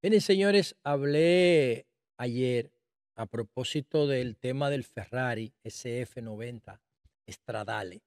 Miren, señores, hablé ayer a propósito del tema del Ferrari SF90 Stradale,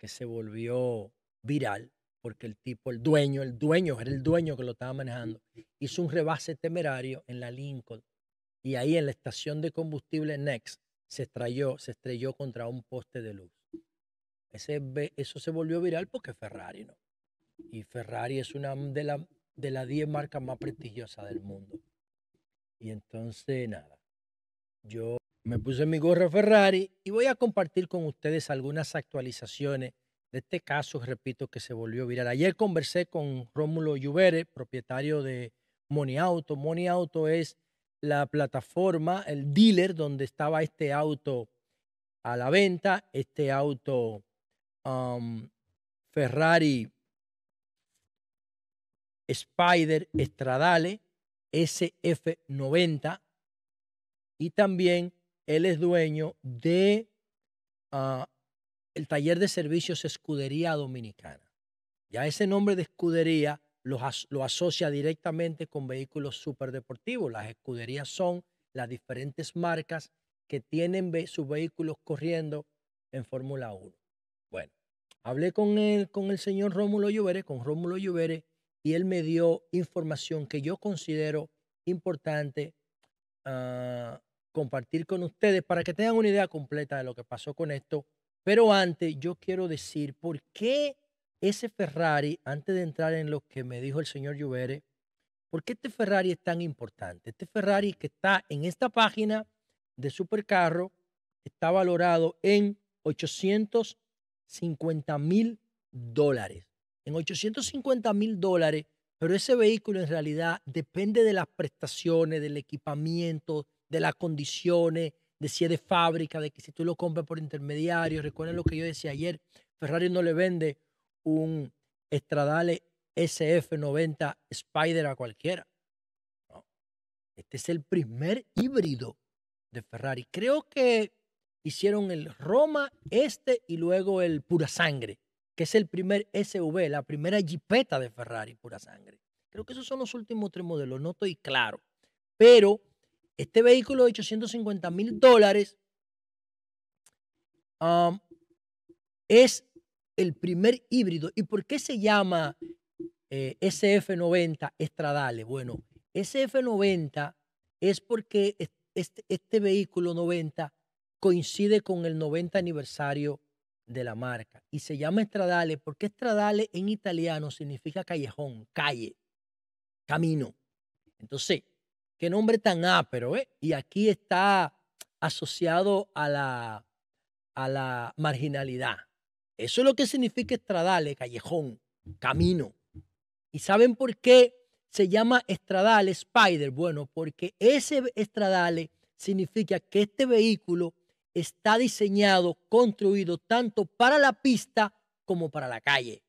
que se volvió viral porque el tipo, el dueño, el dueño, era el dueño que lo estaba manejando, hizo un rebase temerario en la Lincoln y ahí en la estación de combustible Next se estrelló, se estrelló contra un poste de luz. eso se volvió viral porque Ferrari, ¿no? Y Ferrari es una de las de las 10 marcas más prestigiosas del mundo. Y entonces, nada, yo me puse mi gorra Ferrari y voy a compartir con ustedes algunas actualizaciones de este caso, repito, que se volvió viral. Ayer conversé con Rómulo Lluvere, propietario de Money Auto. Money Auto es la plataforma, el dealer donde estaba este auto a la venta, este auto um, Ferrari Spider Estradale SF90 y también él es dueño de ah, el taller de servicios Escudería Dominicana. Ya ese nombre de escudería lo, lo asocia directamente con vehículos superdeportivos. Las escuderías son las diferentes marcas que tienen sus vehículos corriendo en Fórmula 1. Bueno, hablé con con el señor Rómulo Lloveres, con Rómulo Lloveres, y él me dio información que yo considero importante ah, compartir con ustedes para que tengan una idea completa de lo que pasó con esto. Pero antes yo quiero decir por qué ese Ferrari, antes de entrar en lo que me dijo el señor Lluvere, ¿por qué este Ferrari es tan importante? Este Ferrari que está en esta página de Supercarro está valorado en 850 mil dólares en 850 mil dólares, pero ese vehículo en realidad depende de las prestaciones, del equipamiento, de las condiciones, de si es de fábrica, de que si tú lo compras por intermediario. Recuerden lo que yo decía ayer, Ferrari no le vende un Stradale SF90 Spider a cualquiera. Este es el primer híbrido de Ferrari. Creo que hicieron el Roma, este y luego el Pura Sangre es el primer SUV, la primera jipeta de Ferrari pura sangre. Creo que esos son los últimos tres modelos, no estoy claro. Pero este vehículo de 850 mil dólares es el primer híbrido. ¿Y por qué se llama eh, SF90 Estradale? Bueno, SF90 es porque este, este, vehículo 90 coincide con el 90 aniversario de la marca y se llama Estradale porque Estradale en italiano significa callejón, calle, camino. Entonces, qué nombre tan ápero, ¿eh? Y aquí está asociado a la, a la marginalidad. Eso es lo que significa Estradale, callejón, camino. ¿Y saben por qué se llama Estradale Spider? Bueno, porque ese Estradale significa que este vehículo está diseñado, construido tanto para la pista como para la calle.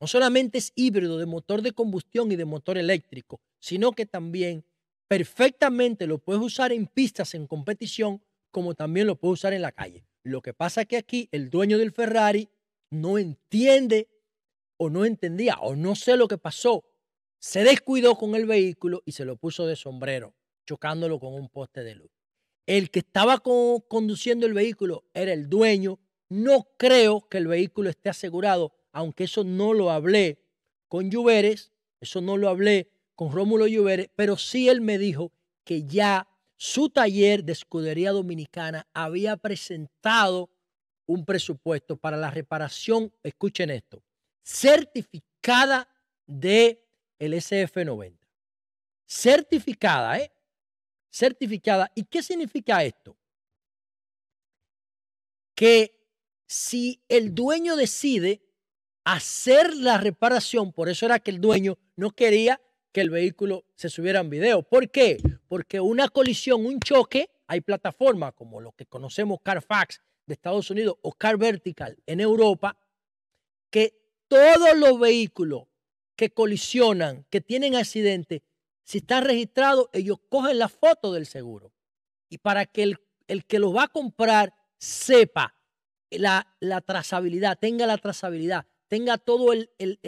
No solamente es híbrido de motor de combustión y de motor eléctrico, sino que también perfectamente lo puedes usar en pistas en competición como también lo puedes usar en la calle. Lo que pasa es que aquí el dueño del Ferrari no entiende o no entendía o no sé lo que pasó. Se descuidó con el vehículo y se lo puso de sombrero, chocándolo con un poste de luz el que estaba conduciendo el vehículo era el dueño. No creo que el vehículo esté asegurado, aunque eso no lo hablé con Lluveres, eso no lo hablé con Rómulo Lluveres, pero sí él me dijo que ya su taller de escudería dominicana había presentado un presupuesto para la reparación, escuchen esto, certificada de el SF90. Certificada, ¿eh? certificada. ¿Y qué significa esto? Que si el dueño decide hacer la reparación, por eso era que el dueño no quería que el vehículo se subiera en video. ¿Por qué? Porque una colisión, un choque, hay plataformas como lo que conocemos Carfax de Estados Unidos o Car Vertical en Europa, que todos los vehículos que colisionan, que tienen accidentes, si está registrado, ellos cogen la foto del seguro. Y para que el, el que lo va a comprar sepa la, la, trazabilidad, tenga la trazabilidad, tenga todo el, el,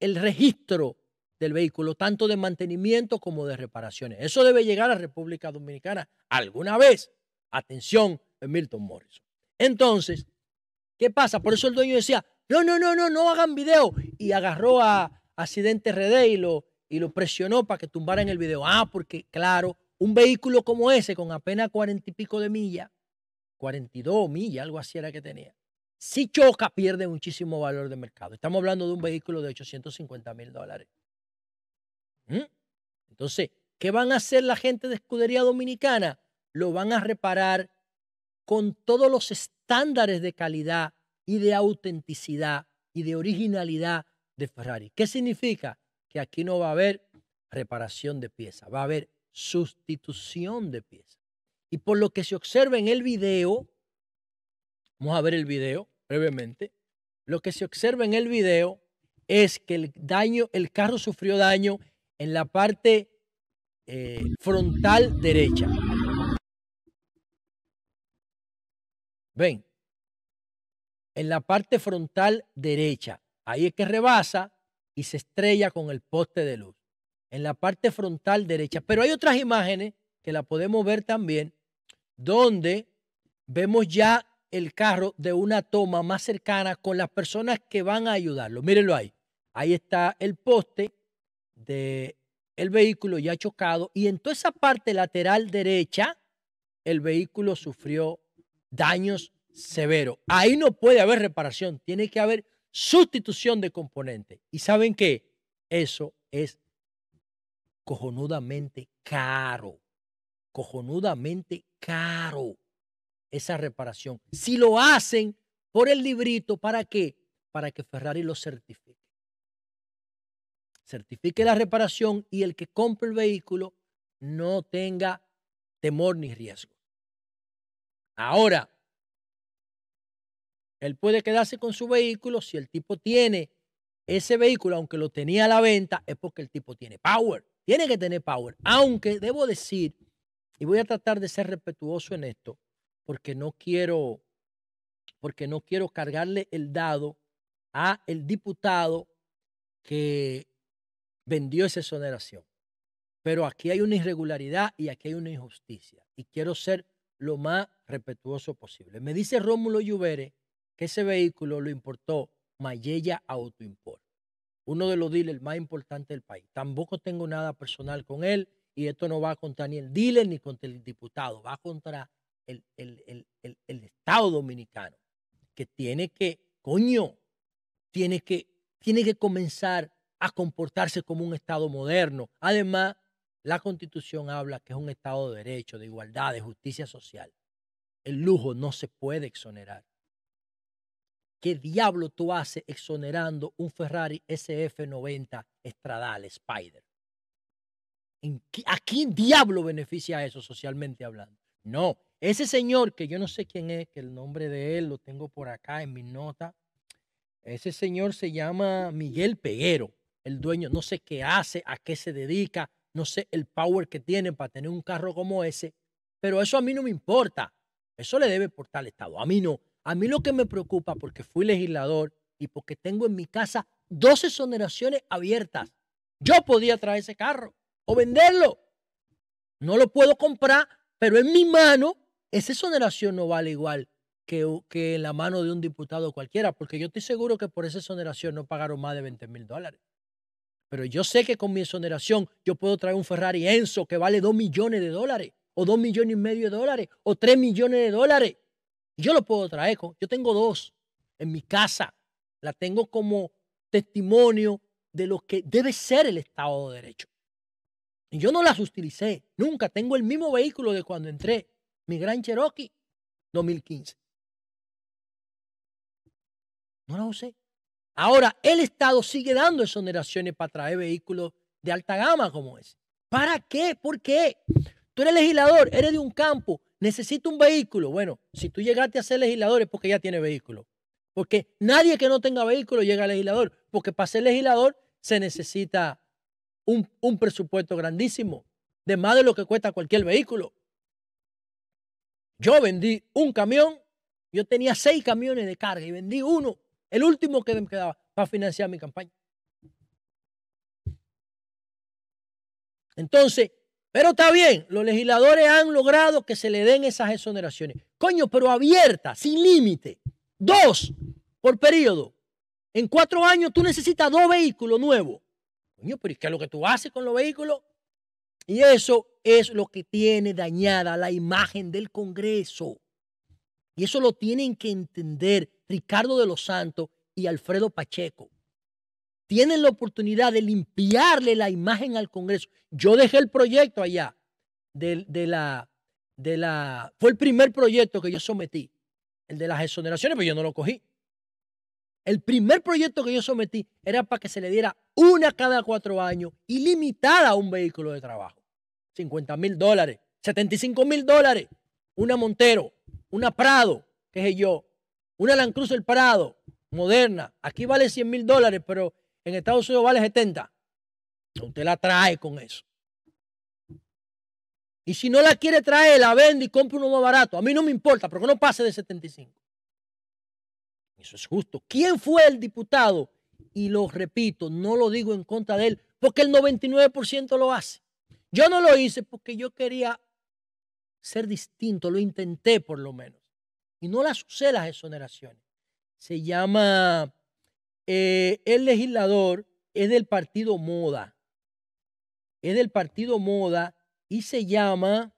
el registro del vehículo, tanto de mantenimiento como de reparaciones. Eso debe llegar a República Dominicana alguna vez. Atención, Milton Morrison. Entonces, ¿qué pasa? Por eso el dueño decía, no, no, no, no, no hagan video. Y agarró a Accidente Redé y lo, y lo presionó para que tumbaran el video. Ah, porque claro, un vehículo como ese, con apenas cuarenta y pico de millas, 42 millas, algo así era que tenía, si choca, pierde muchísimo valor de mercado. Estamos hablando de un vehículo de 850 mil dólares. ¿Mm? Entonces, ¿qué van a hacer la gente de Escudería Dominicana? Lo van a reparar con todos los estándares de calidad y de autenticidad y de originalidad de Ferrari. ¿Qué significa? que aquí no va a haber reparación de pieza, va a haber sustitución de pieza. Y por lo que se observa en el video, vamos a ver el video brevemente, lo que se observa en el video es que el daño, el carro sufrió daño en la parte eh, frontal derecha. Ven, en la parte frontal derecha, ahí es que rebasa y se estrella con el poste de luz en la parte frontal derecha. Pero hay otras imágenes que la podemos ver también, donde vemos ya el carro de una toma más cercana con las personas que van a ayudarlo. Mírenlo ahí. Ahí está el poste del el vehículo ya chocado y en toda esa parte lateral derecha el vehículo sufrió daños severos. Ahí no puede haber reparación, tiene que haber sustitución de componente. ¿Y saben qué? Eso es cojonudamente caro, cojonudamente caro esa reparación. Si lo hacen por el librito, ¿para qué? Para que Ferrari lo certifique. Certifique la reparación y el que compre el vehículo no tenga temor ni riesgo. Ahora, él puede quedarse con su vehículo si el tipo tiene ese vehículo, aunque lo tenía a la venta, es porque el tipo tiene power. Tiene que tener power. Aunque debo decir, y voy a tratar de ser respetuoso en esto, porque no quiero, porque no quiero cargarle el dado a el diputado que vendió esa exoneración. Pero aquí hay una irregularidad y aquí hay una injusticia. Y quiero ser lo más respetuoso posible. Me dice Rómulo Lluvere que ese vehículo lo importó Mayella Autoimport, uno de los dealers más importantes del país. Tampoco tengo nada personal con él y esto no va contra ni el dealer ni contra el diputado, va contra el, Estado dominicano, que tiene que, coño, tiene que, tiene que comenzar a comportarse como un Estado moderno. Además, la Constitución habla que es un Estado de derecho, de igualdad, de justicia social. El lujo no se puede exonerar. ¿Qué diablo tú haces exonerando un Ferrari SF90 Estradal Spider? ¿A quién diablo beneficia eso socialmente hablando? No, ese señor que yo no sé quién es, que el nombre de él lo tengo por acá en mi nota, ese señor se llama Miguel Peguero, el dueño, no sé qué hace, a qué se dedica, no sé el power que tiene para tener un carro como ese, pero eso a mí no me importa. Eso le debe importar al Estado. A mí no. A mí lo que me preocupa, porque fui legislador y porque tengo en mi casa dos exoneraciones abiertas, yo podía traer ese carro o venderlo. No lo puedo comprar, pero en mi mano esa exoneración no vale igual que, que en la mano de un diputado cualquiera, porque yo estoy seguro que por esa exoneración no pagaron más de 20 mil dólares. Pero yo sé que con mi exoneración yo puedo traer un Ferrari Enzo que vale 2 millones de dólares, o 2 millones y medio de dólares, o 3 millones de dólares yo lo puedo traer. yo tengo dos en mi casa. La tengo como testimonio de lo que debe ser el Estado de Derecho. Y yo no las utilicé. Nunca tengo el mismo vehículo de cuando entré. Mi Gran Cherokee 2015. No la usé. Ahora, el Estado sigue dando exoneraciones para traer vehículos de alta gama como ese. ¿Para qué? ¿Por qué? Tú eres legislador, eres de un campo necesito un vehículo. Bueno, si tú llegaste a ser legislador es porque ya tiene vehículo. Porque nadie que no tenga vehículo llega a legislador. Porque para ser legislador se necesita un, un presupuesto grandísimo, de más de lo que cuesta cualquier vehículo. Yo vendí un camión, yo tenía seis camiones de carga y vendí uno, el último que me quedaba, para financiar mi campaña. Entonces, pero está bien, los legisladores han logrado que se le den esas exoneraciones. Coño, pero abierta, sin límite. Dos por periodo. En cuatro años tú necesitas dos vehículos nuevos. Coño, pero ¿qué es lo que tú haces con los vehículos? Y eso es lo que tiene dañada la imagen del Congreso. Y eso lo tienen que entender Ricardo de los Santos y Alfredo Pacheco tienen la oportunidad de limpiarle la imagen al Congreso. Yo dejé el proyecto allá de, la, de la... Fue el primer proyecto que yo sometí, el de las exoneraciones, pero yo no lo cogí. El primer proyecto que yo sometí era para que se le diera una cada cuatro años ilimitada a un vehículo de trabajo. 50 mil dólares, 75 mil dólares, una Montero, una Prado, qué sé yo, una Land Cruz del Prado, moderna. Aquí vale 100 mil dólares, pero en Estados Unidos vale 70. Usted la trae con eso. Y si no la quiere traer, la vende y compra uno más barato. A mí no me importa, porque no pase de 75. Eso es justo. ¿Quién fue el diputado? Y lo repito, no lo digo en contra de él, porque el 99% lo hace. Yo no lo hice porque yo quería ser distinto, lo intenté por lo menos. Y no las usé las exoneraciones. Se llama eh, el legislador es del partido Moda. Es del partido Moda y se llama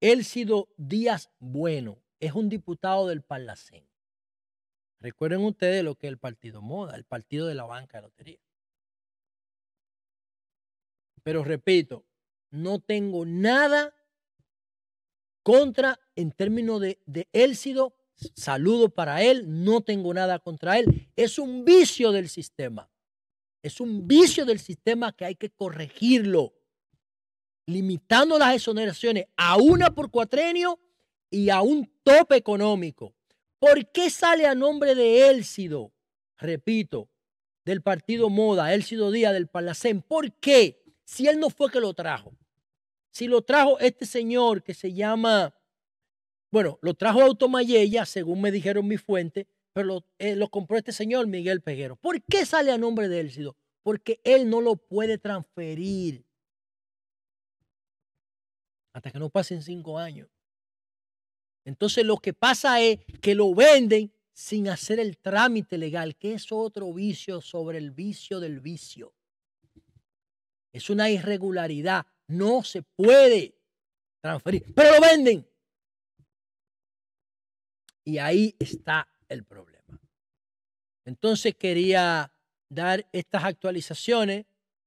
Elcido Díaz Bueno. Es un diputado del Parlacén. Recuerden ustedes lo que es el partido Moda, el partido de la banca de lotería. Pero repito, no tengo nada contra en términos de, de Élcido saludo para él, no tengo nada contra él. Es un vicio del sistema. Es un vicio del sistema que hay que corregirlo, limitando las exoneraciones a una por cuatrenio y a un tope económico. ¿Por qué sale a nombre de Élcido? Repito, del partido Moda, Élcido Díaz del Palacén. ¿Por qué? Si él no fue que lo trajo. Si lo trajo este señor que se llama bueno, lo trajo Automayella, según me dijeron mis fuentes, pero eh, lo, compró este señor Miguel Peguero. ¿Por qué sale a nombre de él? Porque él no lo puede transferir hasta que no pasen cinco años. Entonces lo que pasa es que lo venden sin hacer el trámite legal, que es otro vicio sobre el vicio del vicio. Es una irregularidad. No se puede transferir, pero lo venden. Y ahí está el problema. Entonces quería dar estas actualizaciones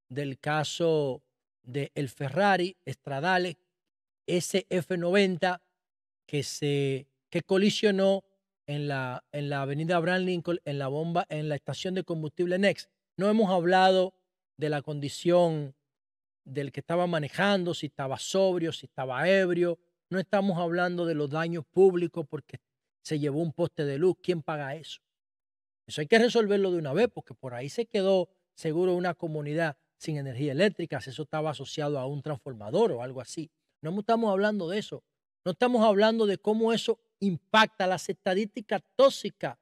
del caso del el Ferrari Stradale SF90 que, se, que colisionó en la, en la avenida Abraham Lincoln, en la bomba, en la estación de combustible Next. No hemos hablado de la condición del que estaba manejando, si estaba sobrio, si estaba ebrio. No estamos hablando de los daños públicos porque se llevó un poste de luz, ¿quién paga eso? Eso hay que resolverlo de una vez porque por ahí se quedó seguro una comunidad sin energía eléctrica, si eso estaba asociado a un transformador o algo así. No estamos hablando de eso. No estamos hablando de cómo eso impacta las estadísticas tóxicas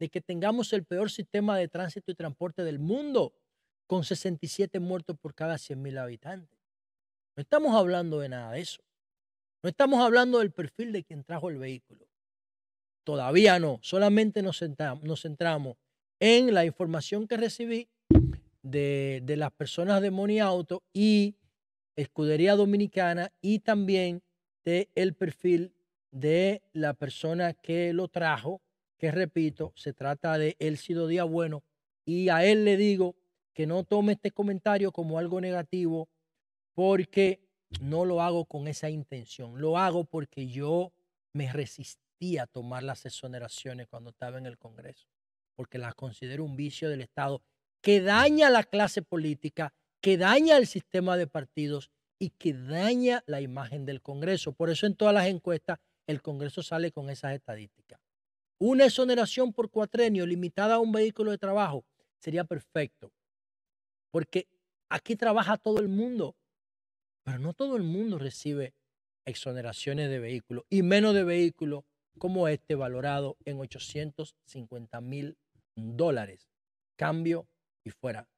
de que tengamos el peor sistema de tránsito y transporte del mundo, con 67 muertos por cada 100.000 habitantes. No estamos hablando de nada de eso. No estamos hablando del perfil de quien trajo el vehículo. Todavía no, solamente nos, centramos, en la información que recibí de, las personas de Money Auto y Escudería Dominicana y también de perfil de la persona que lo trajo, que repito, se trata de sido día Bueno y a él le digo que no tome este comentario como algo negativo porque no lo hago con esa intención, lo hago porque yo me resistí a tomar las exoneraciones cuando estaba en el Congreso, porque las considero un vicio del Estado que mm. daña la clase política, que daña el sistema de partidos y que daña la imagen del Congreso. Por eso en todas las encuestas el Congreso sale con esas estadísticas. Una exoneración por cuatrenio limitada a un vehículo de trabajo sería perfecto, porque aquí trabaja todo el mundo, pero no todo el mundo recibe exoneraciones de vehículos y menos de vehículos como este valorado en 850 mil dólares, cambio y fuera